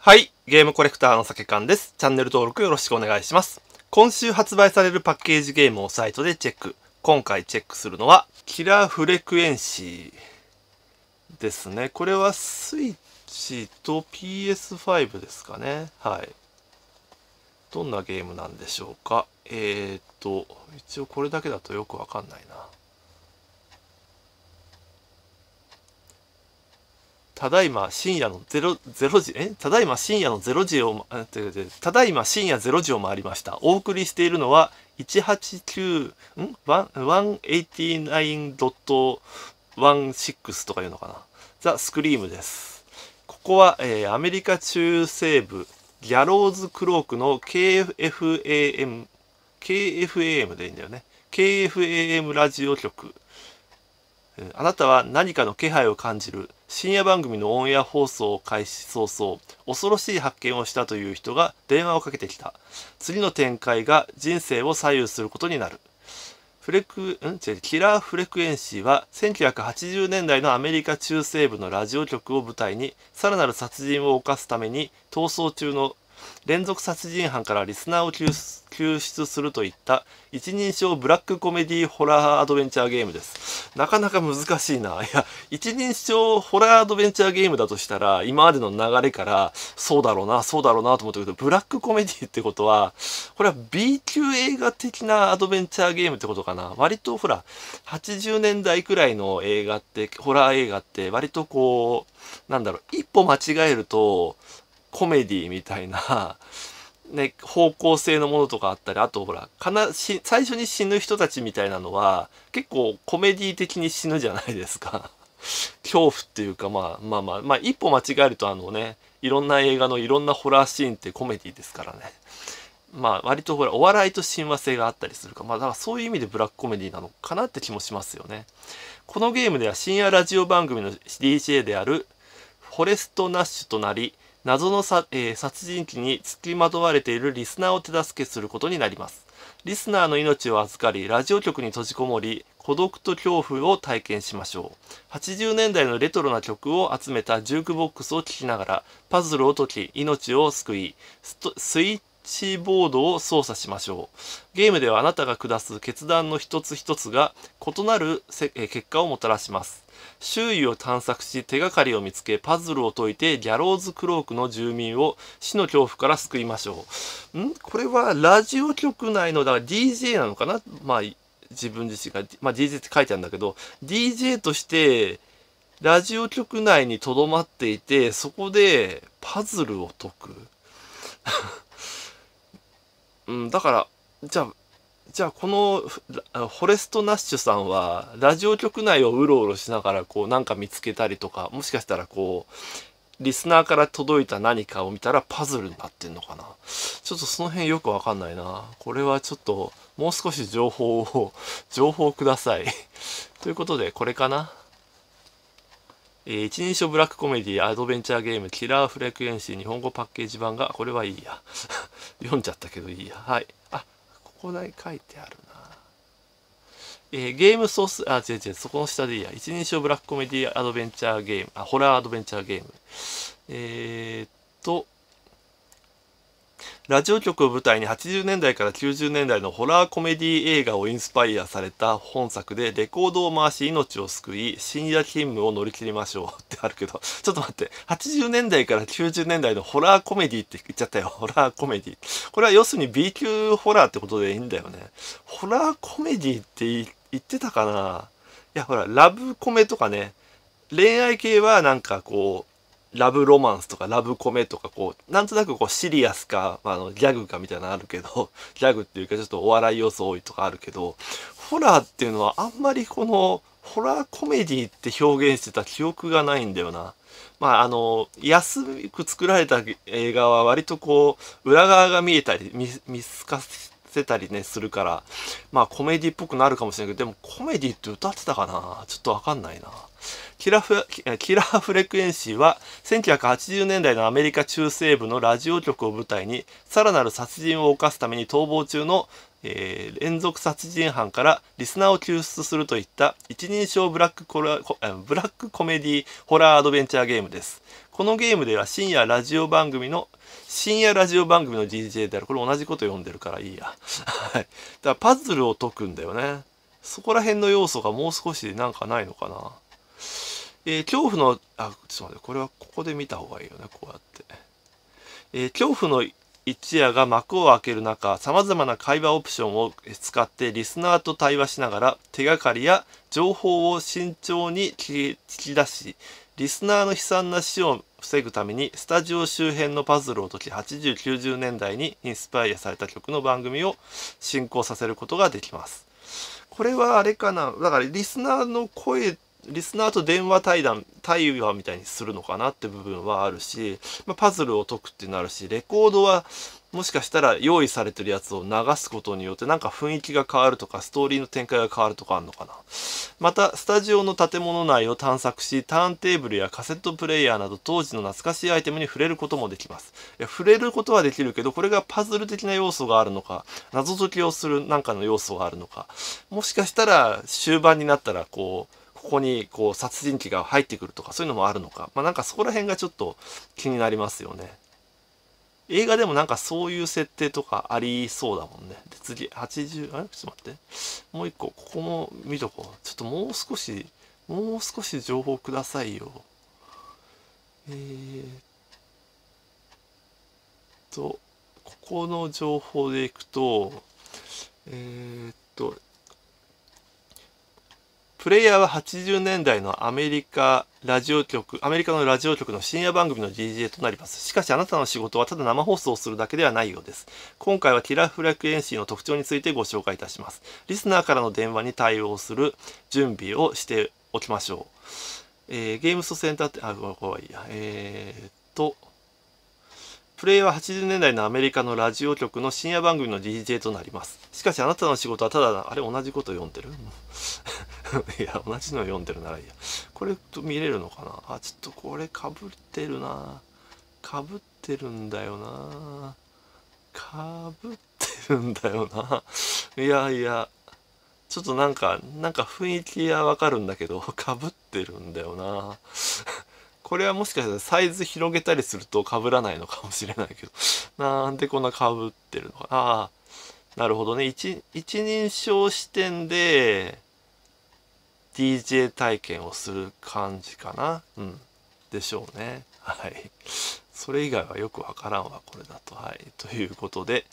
はい。ゲームコレクターの酒缶です。チャンネル登録よろしくお願いします。今週発売されるパッケージゲームをサイトでチェック。今回チェックするのは、キラーフレクエンシーですね。これはスイッチと PS5 ですかね。はい。どんなゲームなんでしょうか。えー、っと、一応これだけだとよくわかんないな。ただいま深夜の0、時、えただいま深夜の0時を、ただいま深夜0時を回りました。お送りしているのは、189、ん ?189.16 とかいうのかな。ザ・スクリームです。ここは、えー、アメリカ中西部、ギャローズ・クロークの KFAM、KFAM でいいんだよね。KFAM ラジオ局。あなたは何かの気配を感じる。深夜番組のオンエア放送を開始早々恐ろしい発見をしたという人が電話をかけてきた次の展開が人生を左右することになるフレクん違うキラー・フレクエンシーは1980年代のアメリカ中西部のラジオ局を舞台にさらなる殺人を犯すために逃走中の連続殺人犯からリスナーを救出するといった一人称ブラックコメディホラーアドベンチャーゲームですなかなか難しいないや一人称ホラーアドベンチャーゲームだとしたら今までの流れからそうだろうなそうだろうなと思ったけどブラックコメディってことはこれは B 級映画的なアドベンチャーゲームってことかな割とほら80年代くらいの映画ってホラー映画って割とこうなんだろう一歩間違えるとコメディみたいな ね、方向性のものとかあったりあとほら悲し最初に死ぬ人たちみたいなのは結構コメディ的に死ぬじゃないですか 恐怖っていうか、まあ、まあまあまあ一歩間違えるとあのねいろんな映画のいろんなホラーシーンってコメディですからねまあ割とほらお笑いと親和性があったりするかまあだからそういう意味でブラックコメディなのかなって気もしますよねこのゲームでは深夜ラジオ番組の DJ であるフォレスト・ナッシュとなり謎のさ、えー、殺人鬼に付きまとわれているリスナーを手助けすることになります。リスナーの命を預かり、ラジオ局に閉じこもり、孤独と恐怖を体験しましょう。80年代のレトロな曲を集めたジュークボックスを聴きながら、パズルを解き、命を救い、スイッチボードを操作しましょう。ゲームではあなたが下す決断の一つ一つが異なる結果をもたらします。周囲を探索し手がかりを見つけパズルを解いてギャローズクロークの住民を死の恐怖から救いましょうんこれはラジオ局内のだから DJ なのかなまあ自分自身が、まあ、DJ って書いてあるんだけど DJ としてラジオ局内にとどまっていてそこでパズルを解く、うん、だからじゃあじゃあこのフォレスト・ナッシュさんはラジオ局内をうろうろしながらこうなんか見つけたりとかもしかしたらこうリスナーから届いた何かを見たらパズルになってんのかなちょっとその辺よくわかんないなこれはちょっともう少し情報を情報ください ということでこれかなえー、一人称ブラックコメディアドベンチャーゲームキラーフレクエンシー日本語パッケージ版がこれはいいや 読んじゃったけどいいやはいあこだ書いてあるな。えー、ゲームソース、あ、違う違う、そこの下でいいや。一人称ブラックコメディアドベンチャーゲーム、あ、ホラーアドベンチャーゲーム。えー、っと、ラジオ局を舞台に80年代から90年代のホラーコメディ映画をインスパイアされた本作でレコードを回し命を救い深夜勤務を乗り切りましょう ってあるけどちょっと待って80年代から90年代のホラーコメディって言っちゃったよホラーコメディこれは要するに B 級ホラーってことでいいんだよねホラーコメディって言ってたかないやほらラブコメとかね恋愛系はなんかこうラブロマンスとかラブコメとかこうなんとなくこうシリアスか、まあ、あのギャグかみたいなのあるけど ギャグっていうかちょっとお笑い要素多いとかあるけどホラーっていうのはあんまりこのホラーコメディって表現してた記憶がないんだよな。まああの安く作られた映画は割とこう裏側が見えたり見透かせたりねするからまあコメディっぽくなるかもしれないけどでもコメディって歌ってたかなちょっとわかんないな。キラフキラーフレクエンシーは1980年代のアメリカ中西部のラジオ局を舞台にさらなる殺人を犯すために逃亡中の、えー、連続殺人犯からリスナーを救出するといった一人称ブラックコラブラックコメディホラーアドベンチャーゲームです。このゲームでは深夜ラジオ番組の深夜ラジオ番組の DJ であるこれ同じこと読んでるからいいや。はい。だからパズルを解くんだよね。そこら辺の要素がもう少しなんかないのかな。えー、恐怖の、あ、ちょっと待って、これはここで見た方がいいよね、こうやって。えー、恐怖の一夜が幕を開ける中、様々な会話オプションを使ってリスナーと対話しながら、手がかりや情報を慎重に聞き出し、リスナーの悲惨な死を防ぐために、スタジオ周辺のパズルを解き、80、90年代にインスパイアされた曲の番組を進行させることができます。これはあれかな、だからリスナーの声リスナーと電話対談対話みたいにするのかなって部分はあるし、まあ、パズルを解くってなるしレコードはもしかしたら用意されてるやつを流すことによってなんか雰囲気が変わるとかストーリーの展開が変わるとかあるのかなまたスタジオの建物内を探索しターンテーブルやカセットプレイヤーなど当時の懐かしいアイテムに触れることもできますいや触れることはできるけどこれがパズル的な要素があるのか謎解きをするなんかの要素があるのかもしかしたら終盤になったらこうここにこう殺人鬼が入ってくるとかそういうのもあるのか、まあ、なんかそこら辺がちょっと気になりますよね。映画でもなんかそういう設定とかありそうだもんね。で、次、80、あれちょっと待って。もう一個、ここも見とこう。ちょっともう少し、もう少し情報くださいよ。えー、と、ここの情報でいくと、えー、っと、プレイヤーは80年代のアメリカラジオ局、アメリカのラジオ局の深夜番組の DJ となります。しかしあなたの仕事はただ生放送をするだけではないようです。今回はティラフラクエンシーの特徴についてご紹介いたします。リスナーからの電話に対応する準備をしておきましょう。えー、ゲームスセンターって、あ、怖いいや。えー、っと、プレイは80年代のアメリカのラジオ局の深夜番組の DJ となります。しかしあなたの仕事はただ、あれ同じこと読んでる いや同じの読んでるならいいやこれと見れるのかなあちょっとこれかぶってるなかぶってるんだよなかぶってるんだよないやいやちょっとなんかなんか雰囲気はわかるんだけどかぶってるんだよなこれはもしかしたらサイズ広げたりするとかぶらないのかもしれないけどなんでこんなかぶってるのかああなるほどね一一人称視点で DJ 体験をする感じかな。うん。でしょうね。はい。それ以外はよくわからんわ、これだと。はい。ということで、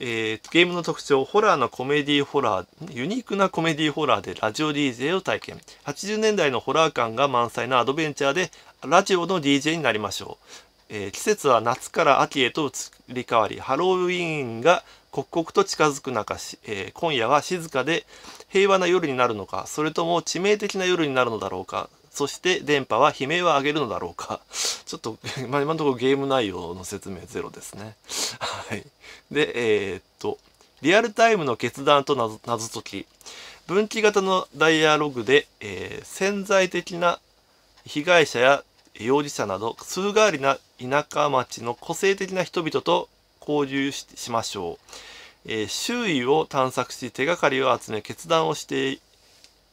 えー、ゲームの特徴、ホラーのコメディホラー、ユニークなコメディホラーでラジオ DJ を体験。80年代のホラー感が満載のアドベンチャーで、ラジオの DJ になりましょう。えー、季節は夏から秋へと移り変わり、ハロウィーンが刻々と近づく中、えー、今夜は静かで平和な夜になるのかそれとも致命的な夜になるのだろうかそして電波は悲鳴を上げるのだろうか ちょっと、まあ、今のところゲーム内容の説明ゼロですね。はい、でえー、っとリアルタイムの決断と謎解き分岐型のダイアログで、えー、潜在的な被害者や容疑者など数代わりな田舎町の個性的な人々と交流ししましょう、えー、周囲を探索し手がかりを集め決断をして、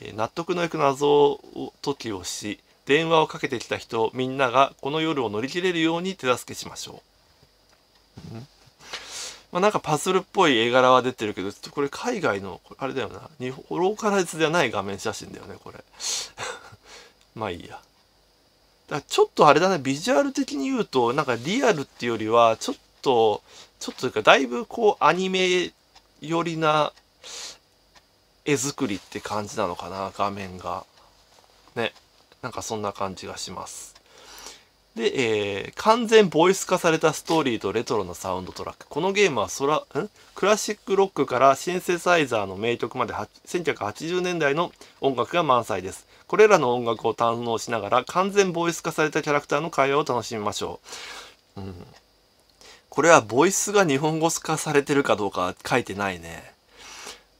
え納得のいく謎を解きをし電話をかけてきた人みんながこの夜を乗り切れるように手助けしましょう、うんまあ、なんかパズルっぽい絵柄は出てるけど、ちょっとこれ海外の、あれだよな、日本ローカライズではない画面写真だよね、これ。まあいいや。だちょっとあれだね、ビジュアル的に言うと、なんかリアルっていうよりは、ちょっと、ちょっとというか、だいぶこう、アニメ寄りな絵作りって感じなのかな、画面が。ね。なんかそんな感じがします。で、えー、完全ボイス化されたストーリーとレトロなサウンドトラック。このゲームは空、んクラシックロックからシンセサイザーの名曲まで1980年代の音楽が満載です。これらの音楽を堪能しながら完全ボイス化されたキャラクターの会話を楽しみましょう。うんこれはボイスが日本語化されてるかどうか書いてないね。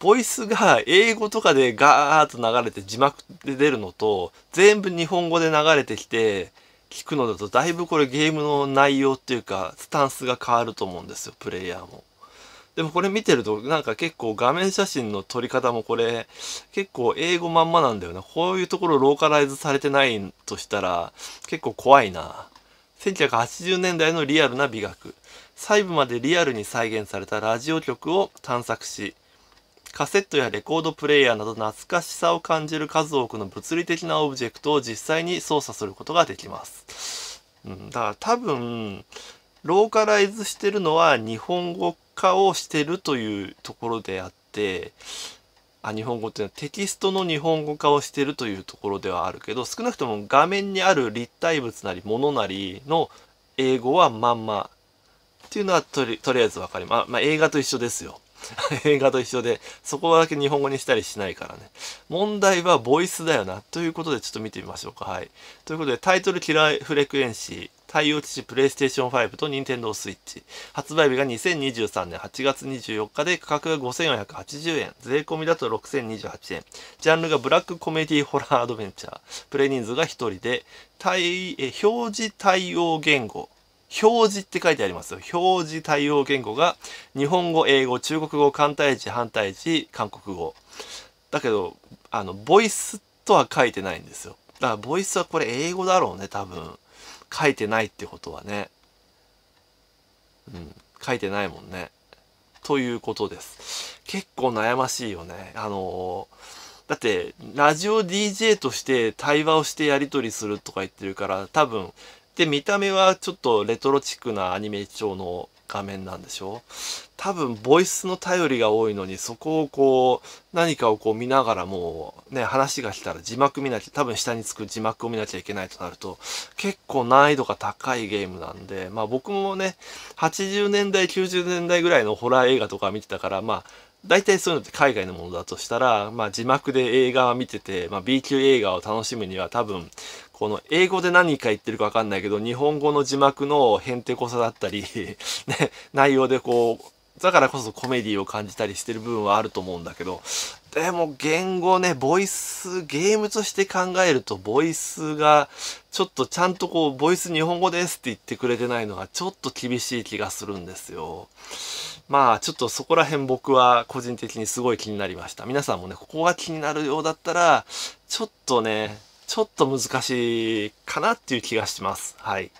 ボイスが英語とかでガーッと流れて字幕で出るのと、全部日本語で流れてきて、聞くのだとだいぶこれゲームの内容っていうかスタンスが変わると思うんですよプレイヤーも。でもこれ見てるとなんか結構画面写真の撮り方もこれ結構英語まんまなんだよな。こういうところローカライズされてないとしたら結構怖いな。1980年代のリアルな美学。細部までリアルに再現されたラジオ局を探索しカセットやレコードプレーヤーなど懐かしさを感じる数多くの物理的なオブジェクトを実際に操作することができます。うん、だから多分ローカライズしてるのは日本語化をしてるというところであってあ日本語っていうのはテキストの日本語化をしてるというところではあるけど少なくとも画面にある立体物なり物なりの英語はまんまっていうのはとりとりあえずわかります、まあ、映画と一緒ですよ 映画と一緒でそこだけ日本語にしたりしないからね問題はボイスだよなということでちょっと見てみましょうかはいということでタイトルキラーフレクエンシー対応機種プレイステーション5と n i n t e n スイッチ。発売日が2023年8月24日で価格が5480円税込みだと6028円ジャンルがブラックコメディホラーアドベンチャープレイ人数が1人で対え表示対応言語表示って書いてありますよ。表示対応言語が日本語、英語、中国語、簡体字、反対字、韓国語。だけど、あの、ボイスとは書いてないんですよ。だからボイスはこれ英語だろうね、多分。書いてないってことはね。うん、書いてないもんね。ということです。結構悩ましいよね。あのー、だって、ラジオ DJ として対話をしてやり取りするとか言ってるから、多分、で、見た目はちょっとレトロチックなアニメ調の画面なんでしょ多分ボイスの頼りが多いのにそこをこう何かをこう見ながらもうね話が来たら字幕見なきゃ多分下につく字幕を見なきゃいけないとなると結構難易度が高いゲームなんでまあ僕もね80年代90年代ぐらいのホラー映画とか見てたからまあ大体そういうのって海外のものだとしたら、まあ、字幕で映画を見てて、まあ、B 級映画を楽しむには多分この英語で何か言ってるか分かんないけど日本語の字幕のへんてこさだったり ね、内容でこうだからこそコメディを感じたりしてる部分はあると思うんだけどでも言語ね、ボイス、ゲームとして考えると、ボイスが、ちょっとちゃんとこう、ボイス日本語ですって言ってくれてないのが、ちょっと厳しい気がするんですよ。まあ、ちょっとそこら辺僕は個人的にすごい気になりました。皆さんもね、ここが気になるようだったら、ちょっとね、ちょっと難しいかなっていう気がします。はい。